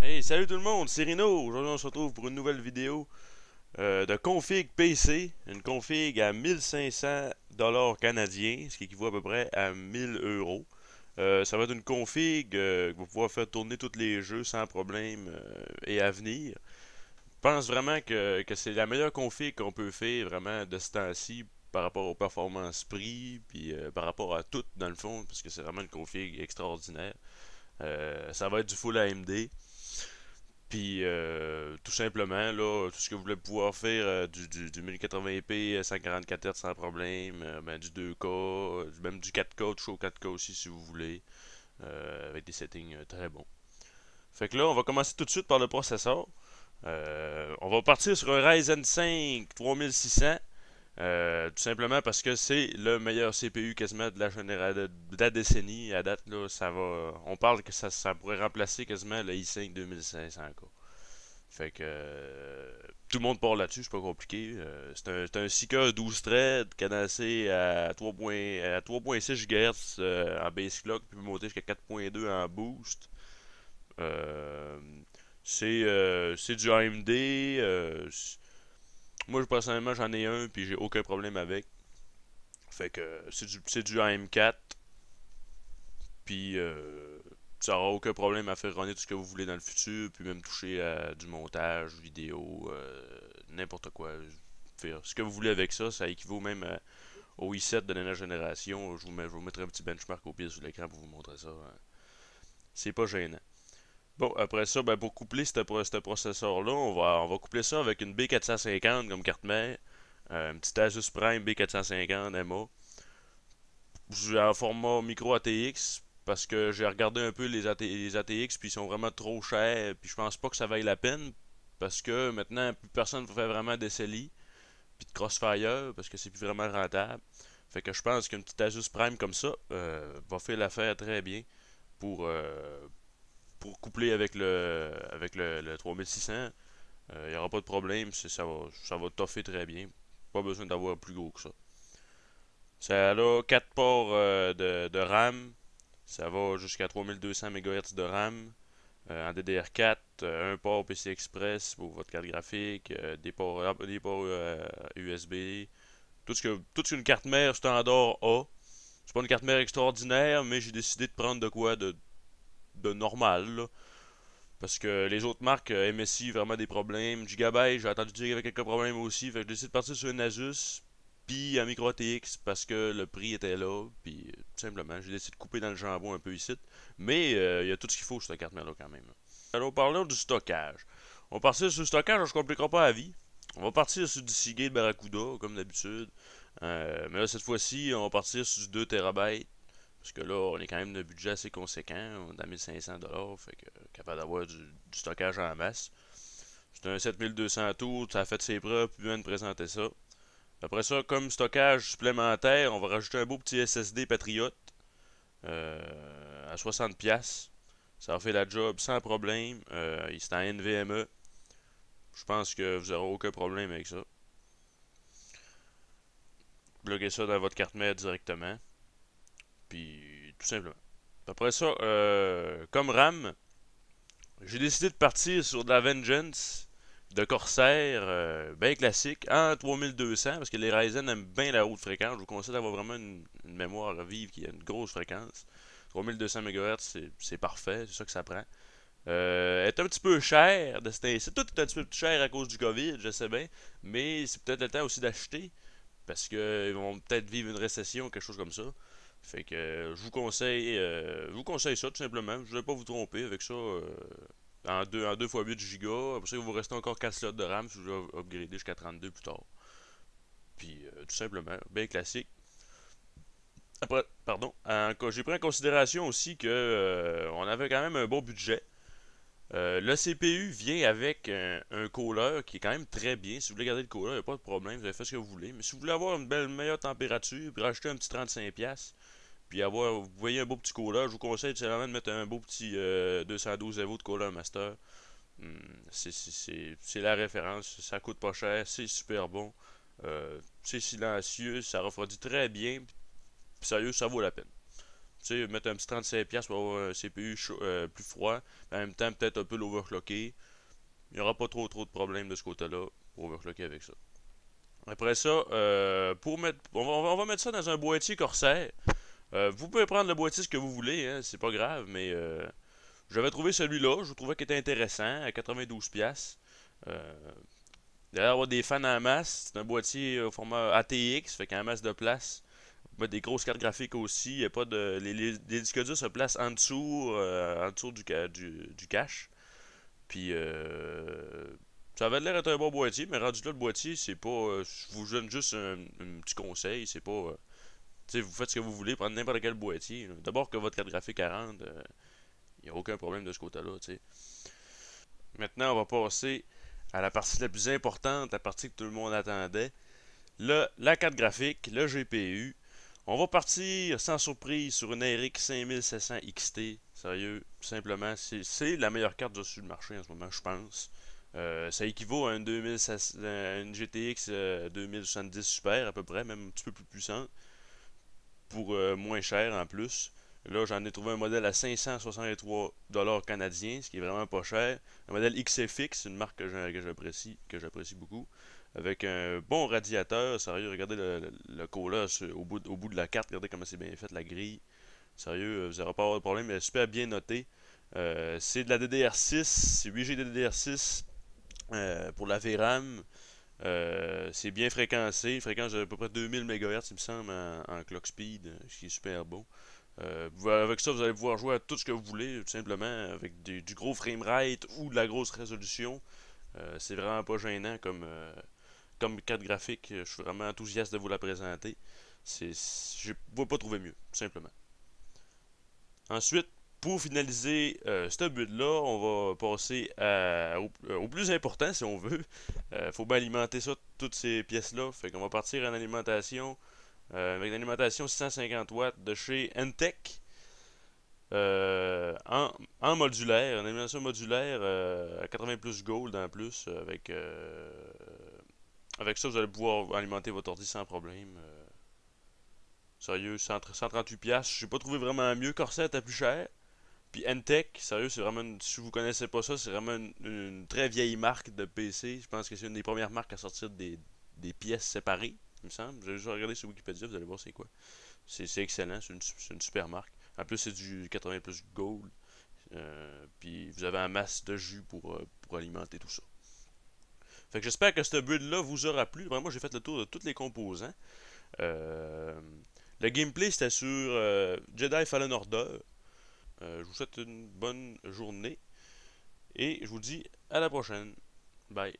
Hey, salut tout le monde, c'est Rino. Aujourd'hui, on se retrouve pour une nouvelle vidéo euh, de config PC. Une config à 1500 canadiens, ce qui équivaut à peu près à 1000 euros. Euh, ça va être une config euh, que vous pouvez faire tourner tous les jeux sans problème et à venir. Je pense vraiment que, c'est la meilleure config qu'on peut faire vraiment de ce temps-ci par rapport aux performances prix, puis par rapport à tout dans le fond, parce que c'est vraiment une config extraordinaire. ça va être du full AMD. Puis euh, tout simplement, là, tout ce que vous voulez pouvoir faire, euh, du, 1080p, 144 euh, Hz sans problème, ben, du 2K, même du 4K, toujours show 4K aussi si vous voulez, avec des settings très bons. Fait que là, on va commencer tout de suite par le processeur. on va partir sur un Ryzen 5 3600 euh, tout simplement parce que c'est le meilleur CPU quasiment de la, de la décennie à date. Là, ça va, on parle que ça, ça pourrait remplacer quasiment le i5 2500. k Fait que euh, tout le monde parle là-dessus, c'est pas compliqué. Euh, c'est un, un 6 12 threads cadencé à 3.6 GHz en base clock, puis monter jusqu'à 4.2 en boost. c'est du AMD. Moi, personnellement, j'en ai un, puis j'ai aucun problème avec. Fait que c'est du, du AM4. Puis euh, ça aura aucun problème à faire runner tout ce que vous voulez dans le futur, puis même toucher à du montage, vidéo, euh, n'importe quoi. Faire ce que vous voulez avec ça, ça équivaut même au i7 de la dernière génération. Je vous, vous mettrai un petit benchmark au pied sur l'écran pour vous montrer ça. Hein. C'est pas gênant. Bon, après ça, ben, pour coupler ce processeur-là, on va, on va coupler ça avec une B450 comme carte mère. Euh, une petite Asus Prime B450 vais En format micro ATX, parce que j'ai regardé un peu les, les ATX, puis ils sont vraiment trop chers, puis je pense pas que ça vaille la peine, parce que maintenant, plus personne ne fait vraiment d'SLI, puis de Crossfire, parce que c'est plus vraiment rentable. Fait que je pense qu'une petite Asus Prime comme ça euh, va faire l'affaire très bien pour, euh, pour coupler avec le avec le, 3600, il n'y aura pas de problème, ça va, ça va toffer très bien. Pas besoin d'avoir plus gros que ça. Ça a 4 ports euh, de, RAM. Ça va jusqu'à 3200 MHz de RAM. Euh, en DDR4, euh, un port PC Express pour votre carte graphique, des ports, ah, des USB. Tout ce que toute une carte mère standard a. C'est pas une carte mère extraordinaire, mais j'ai décidé de prendre de quoi de normal. Parce que les autres marques, euh, MSI, vraiment des problèmes. Gigabyte, j'ai entendu dire qu'il y avait quelques problèmes aussi. Fait que j'ai décidé de partir sur une Asus, puis un micro parce que le prix était là. Puis euh, tout simplement, j'ai décidé de couper dans le jambon un peu ici. Mais euh, il y a tout ce qu'il faut sur cette carte-là quand même. Alors parlons du stockage. On va partir sur le stockage, je ne compliquera pas la vie. On va partir sur du Seagate Barracuda, comme d'habitude. mais là, cette fois-ci, on va partir sur du 2 TB. Parce que là, on est quand même d'un budget assez conséquent. On est à 1500 fait que capable d'avoir du, stockage en masse. C'est un 7200 tout ça a fait ses preuves, puis de présenter ça. Après ça, comme stockage supplémentaire, on va rajouter un beau petit SSD Patriot euh, à 60$. Ça a fait la job sans problème. c'est en NVMe. Je pense que vous n'aurez aucun problème avec ça. Bloquez ça dans votre carte mère directement. Puis, tout simplement. Après ça, euh, comme RAM, j'ai décidé de partir sur de la Vengeance de Corsair, euh, bien classique, en 3200, parce que les Ryzen aiment bien la haute fréquence. Je vous conseille d'avoir vraiment une, mémoire vive qui a une grosse fréquence. 3200 MHz, c'est parfait, c'est ça que ça prend. Euh, est un petit peu cher chère, c'est tout est un petit peu cher à cause du Covid, je sais bien, mais c'est peut-être le temps aussi d'acheter, parce qu'ils vont peut-être vivre une récession ou quelque chose comme ça. Fait que euh, je vous conseille euh, vous conseille ça tout simplement. Je ne vais pas vous tromper avec ça. Euh, en 2 en deux fois 8 Go. pour ça, vous restez encore 4 slots de RAM si vous voulez upgrader jusqu'à 32 plus tard. Puis tout simplement, bien classique. Après, pardon. J'ai pris en considération aussi que on avait quand même un bon budget. le CPU vient avec un, un qui est quand même très bien. Si vous voulez garder le cooler, il n'y a pas de problème, vous avez fait ce que vous voulez. Mais si vous voulez avoir une belle meilleure température, puis rajouter un petit 35$, puis avoir, vous voyez un beau petit cooler je vous conseille vraiment de mettre un beau petit 212 euh, EVO de cooler master. Hmm, c'est la référence, ça coûte pas cher, c'est super bon. Euh, c'est silencieux, ça refroidit très bien. sérieux, ça vaut la peine. Tu sais, mettre un petit 35$ pour avoir un CPU euh, plus froid, en même temps peut-être un peu l'overclocker. Il n'y aura pas trop trop de problèmes de ce côté-là pour overclocker avec ça. Après ça, pour mettre, on va, on va, mettre ça dans un boîtier Corsair. Euh, vous pouvez prendre le boîtier ce que vous voulez, hein, c'est pas grave, mais euh, j'avais trouvé celui-là, je trouvais qu'il était intéressant, à 92$. Euh, D'ailleurs, avoir des fans en masse, c'est un boîtier au format ATX, fait qu'en masse de place. des grosses cartes graphiques aussi, y a pas de, les, disques durs se placent en dessous, euh, en du, du, du cache. Puis, ça avait l'air d'être un bon boîtier, mais rendu là, le boîtier, c'est pas. je vous donne juste un petit conseil, c'est pas vous faites ce que vous voulez, prendre n'importe quel boîtier. D'abord que votre carte graphique rendre. il euh, n'y a aucun problème de ce côté-là. Maintenant, on va passer à la partie la plus importante, la partie que tout le monde attendait. Le, la carte graphique, le GPU. On va partir sans surprise sur une RX 5700 XT. Sérieux, simplement, c'est la meilleure carte sur le marché en ce moment, je pense. Euh, ça équivaut à une, GTX 2070 Super à peu près, même un petit peu plus puissante pour euh, moins cher en plus. Là, j'en ai trouvé un modèle à 563 dollars canadiens, ce qui est vraiment pas cher. Un modèle XFX, une marque que j'apprécie, que j'apprécie beaucoup, avec un bon radiateur. Sérieux, regardez le, le, au bout, au bout de la carte, regardez comment c'est bien fait la grille. Sérieux, euh, vous n'aurez pas avoir de problème, mais super bien noté. Euh, c'est de la DDR6, c'est 8G DDR6 pour la VRAM. Euh, c'est bien fréquencé, fréquence à peu près 2000 MHz, il me semble, en, clock speed, ce qui est super beau. Euh, avec ça, vous allez pouvoir jouer à tout ce que vous voulez, tout simplement, avec du gros framerate ou de la grosse résolution. Euh, c'est vraiment pas gênant comme, comme carte graphique. Je suis vraiment enthousiaste de vous la présenter. Je ne vais pas trouver mieux, tout simplement. Ensuite, pour finaliser euh, ce but là on va passer euh, au, plus important si on veut. Il euh, faut bien alimenter ça, toutes ces pièces-là. Fait qu'on va partir en alimentation avec une alimentation 650 watts de chez Entech. en, modulaire, une alimentation modulaire à 80 plus gold en plus. Avec, avec ça, vous allez pouvoir alimenter votre ordi sans problème. sérieux, 138$. Je n'ai pas trouvé vraiment mieux. Corset à plus cher. Puis Entech, sérieux, c'est vraiment si vous connaissez pas ça, c'est vraiment une, très vieille marque de PC. Je pense que c'est une des premières marques à sortir des, pièces séparées, il me semble. Vous allez juste regarder sur Wikipédia, vous allez voir c'est quoi. C'est excellent, c'est une, super marque. En plus, c'est du 80 plus gold. Euh, puis vous avez un masse de jus euh, pour, alimenter tout ça. Fait que j'espère que ce build-là vous aura plu. Vraiment, j'ai fait le tour de tous les composants. Euh, le gameplay, c'était sur Jedi Fallen Order. Euh, je vous souhaite une bonne journée et je vous dis à la prochaine. Bye.